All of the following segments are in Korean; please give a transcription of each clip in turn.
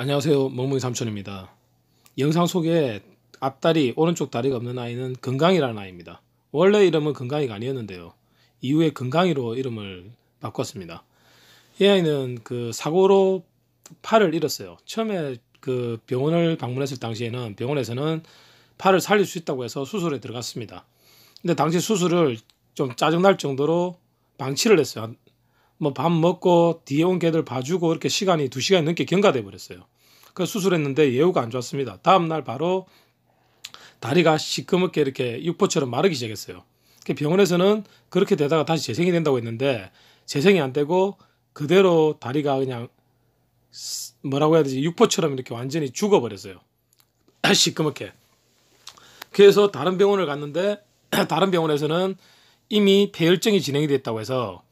안녕하세요. 멍멍이 삼촌입니다. 영상 속에 앞다리, 오른쪽 다리가 없는 아이는 건강이라는 아이입니다. 원래 이름은 건강이가 아니었는데요. 이후에 건강이로 이름을 바꿨습니다. 이 아이는 그 사고로 팔을 잃었어요. 처음에 그 병원을 방문했을 당시에는 병원에서는 팔을 살릴 수 있다고 해서 수술에 들어갔습니다. 근데 당시 수술을 좀 짜증날 정도로 방치를 했어요. 뭐밥 먹고 뒤에 온 개들 봐주고 이렇게 시간이 두 시간이 넘게 경과돼 버렸어요. 그 수술했는데 예후가 안 좋았습니다. 다음 날 바로 다리가 시커멓게 이렇게 육포처럼 마르기 시작했어요. 그 병원에서는 그렇게 되다가 다시 재생이 된다고 했는데 재생이 안 되고 그대로 다리가 그냥 뭐라고 해야 되지 육포처럼 이렇게 완전히 죽어버렸어요. 시커멓게. 그래서 다른 병원을 갔는데 다른 병원에서는 이미 폐혈증이 진행이 됐다고 해서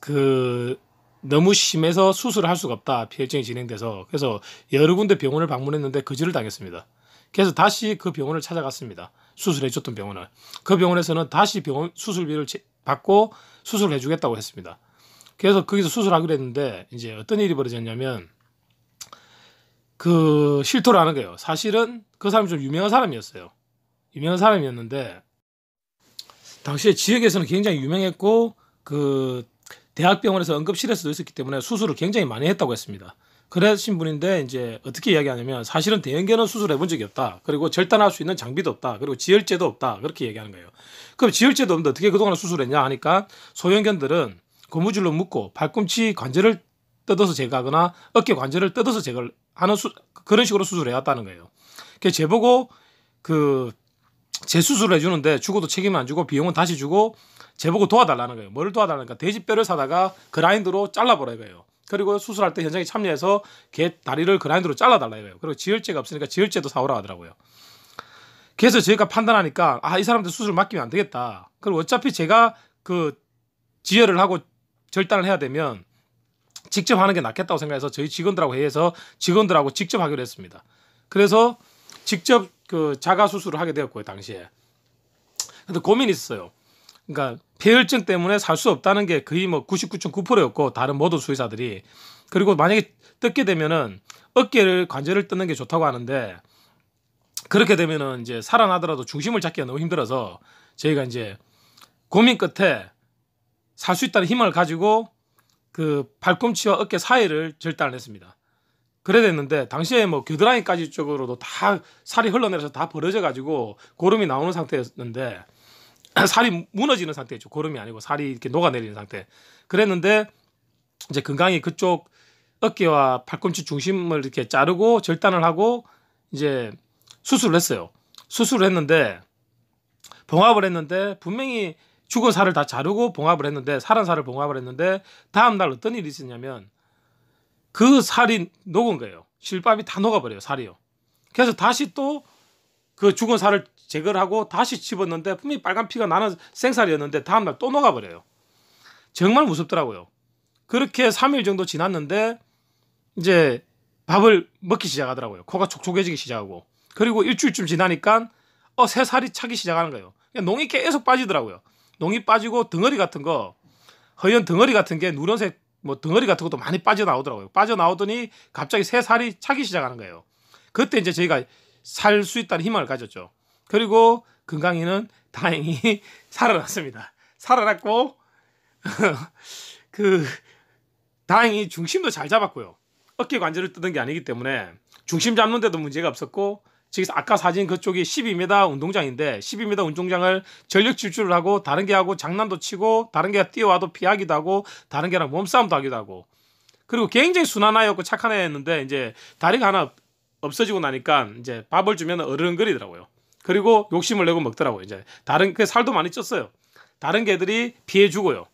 그 너무 심해서 수술을 할 수가 없다. 피혈증이 진행돼서. 그래서 여러 군데 병원을 방문했는데 거지을 당했습니다. 그래서 다시 그 병원을 찾아갔습니다. 수술해 줬던 병원을. 그 병원에서는 다시 병원 수술비를 받고 수술을 해 주겠다고 했습니다. 그래서 거기서 수술하기로 했는데 이제 어떤 일이 벌어졌냐면 그 실토를 하는 거예요. 사실은 그 사람이 좀 유명한 사람이었어요. 유명한 사람이었는데 당시에 지역에서는 굉장히 유명했고 그 대학병원에서 응급실에서도 있었기 때문에 수술을 굉장히 많이 했다고 했습니다. 그러신 분인데 이제 어떻게 이야기하냐면 사실은 대형견은 수술해본 적이 없다. 그리고 절단할 수 있는 장비도 없다. 그리고 지혈제도 없다. 그렇게 얘기하는 거예요. 그럼 지혈제도 없는데 어떻게 그동안 수술했냐 하니까 소형견들은 고무줄로 묶고 발꿈치 관절을 뜯어서 제거하거나 어깨 관절을 뜯어서 제거를 하는 수, 그런 식으로 수술을 해왔다는 거예요. 그재보고그 재수술을 해주는데 죽어도 책임 안 주고 비용은 다시 주고 제보고 도와달라는 거예요. 뭘 도와달라니까 돼지뼈를 사다가 그라인드로 잘라보라 이거예요. 그리고 수술할 때 현장에 참여해서 개 다리를 그라인드로 잘라달라 이거예요. 그리고 지혈제가 없으니까 지혈제도 사오라 하더라고요. 그래서 저희가 판단하니까 아 이 사람들 수술 맡기면 안 되겠다. 그리고 어차피 제가 그 지혈을 하고 절단을 해야 되면 직접 하는 게 낫겠다고 생각해서 저희 직원들하고 회의해서 직원들하고 직접 하기로 했습니다. 그래서 직접 그 자가 수술을 하게 되었고요 당시에. 근데 고민이 있어요. 그러니까 폐혈증 때문에 살 수 없다는 게 거의 뭐 99.9%였고 다른 모든 수의사들이 그리고 만약에 뜯게 되면은 어깨를 관절을 뜯는 게 좋다고 하는데 그렇게 되면은 이제 살아나더라도 중심을 잡기가 너무 힘들어서 저희가 이제 고민 끝에 살 수 있다는 힘을 가지고 그 발꿈치와 어깨 사이를 절단을 했습니다. 그래 됐는데 당시에 뭐 겨드랑이까지 쪽으로도 다 살이 흘러내려서 다 벌어져 가지고 고름이 나오는 상태였는데 살이 무너지는 상태죠. 고름이 아니고 살이 이렇게 녹아내리는 상태. 그랬는데 이제 건강이 그쪽 어깨와 팔꿈치 중심을 이렇게 자르고 절단을 하고 이제 수술을 했어요. 수술을 했는데 봉합을 했는데 분명히 죽은 살을 다 자르고 봉합을 했는데 살은 살을 봉합을 했는데 다음 날 어떤 일이 있었냐면 그 살이 녹은 거예요. 실밥이 다 녹아버려요 살이요. 그래서 다시 또 그 죽은 살을 제거를 하고 다시 집었는데 분명히 빨간 피가 나는 생살이었는데 다음날 또 녹아버려요. 정말 무섭더라고요. 그렇게 3일 정도 지났는데 이제 밥을 먹기 시작하더라고요. 코가 촉촉해지기 시작하고 그리고 일주일쯤 지나니까 어 새살이 차기 시작하는 거예요. 그냥 농이 계속 빠지더라고요. 농이 빠지고 덩어리 같은 거 허연 덩어리 같은 게 누런색 뭐 덩어리 같은 것도 많이 빠져나오더라고요. 빠져나오더니 갑자기 새살이 차기 시작하는 거예요. 그때 이제 저희가 살 수 있다는 희망을 가졌죠. 그리고 금강이는 다행히 살아났습니다. 살아났고 그 다행히 중심도 잘 잡았고요. 어깨 관절을 뜯은 게 아니기 때문에 중심 잡는 데도 문제가 없었고 즉 아까 사진 그쪽이 12m 운동장인데 12m 운동장을 전력 질주를 하고 다른 게 하고 장난도 치고 다른 게 뛰어와도 피하기도 하고 다른 게랑 몸싸움도 하기도 하고 그리고 굉장히 순한 아이였고 착한 아이였는데 이제 다리가 하나 없어지고 나니까 이제 밥을 주면 어른거리더라고요. 그리고 욕심을 내고 먹더라고요. 이제 다른 그 살도 많이 쪘어요. 다른 개들이 피해 주고요.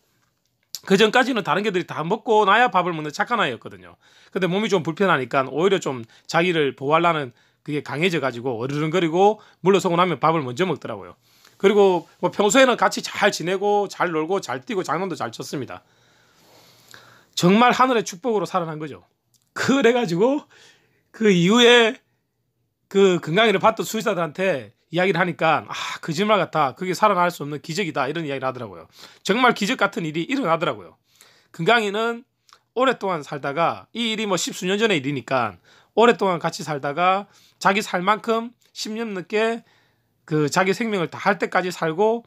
그 전까지는 다른 개들이 다 먹고 나야 밥을 먹는 착한 아이였거든요. 근데 몸이 좀 불편하니까 오히려 좀 자기를 보호하려는 그게 강해져 가지고 어르렁거리고 물러서고 나면 밥을 먼저 먹더라고요. 그리고 뭐 평소에는 같이 잘 지내고 잘 놀고 잘 뛰고 장난도 잘 쳤습니다. 정말 하늘의 축복으로 살아난 거죠. 그래가지고 그 이후에 그 건강이를 봤던 수의사들한테 이야기를 하니까 아 거짓말 같아 그게 살아날 수 없는 기적이다 이런 이야기를 하더라고요 정말 기적 같은 일이 일어나더라고요 금강이는 오랫동안 살다가 이 일이 뭐 십수년 전의 일이니까 오랫동안 같이 살다가 자기 살 만큼 10년 늦게 그 자기 생명을 다 할 때까지 살고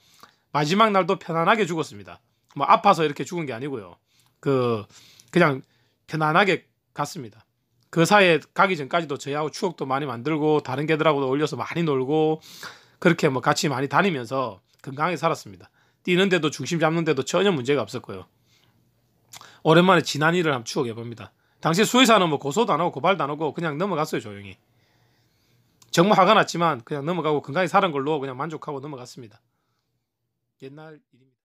마지막 날도 편안하게 죽었습니다. 뭐 아파서 이렇게 죽은 게 아니고요. 그 그냥 편안하게 갔습니다. 그 사이에 가기 전까지도 저희하고 추억도 많이 만들고 다른 개들하고도 어울려서 많이 놀고 그렇게 뭐 같이 많이 다니면서 건강하게 살았습니다. 뛰는데도 중심 잡는데도 전혀 문제가 없었고요. 오랜만에 지난 일을 한번 추억해 봅니다. 당시 수의사는 뭐 고소도 안 하고 고발도 안 하고 그냥 넘어갔어요 조용히. 정말 화가 났지만 그냥 넘어가고 건강히 사는 걸로 그냥 만족하고 넘어갔습니다. 옛날 일입니다.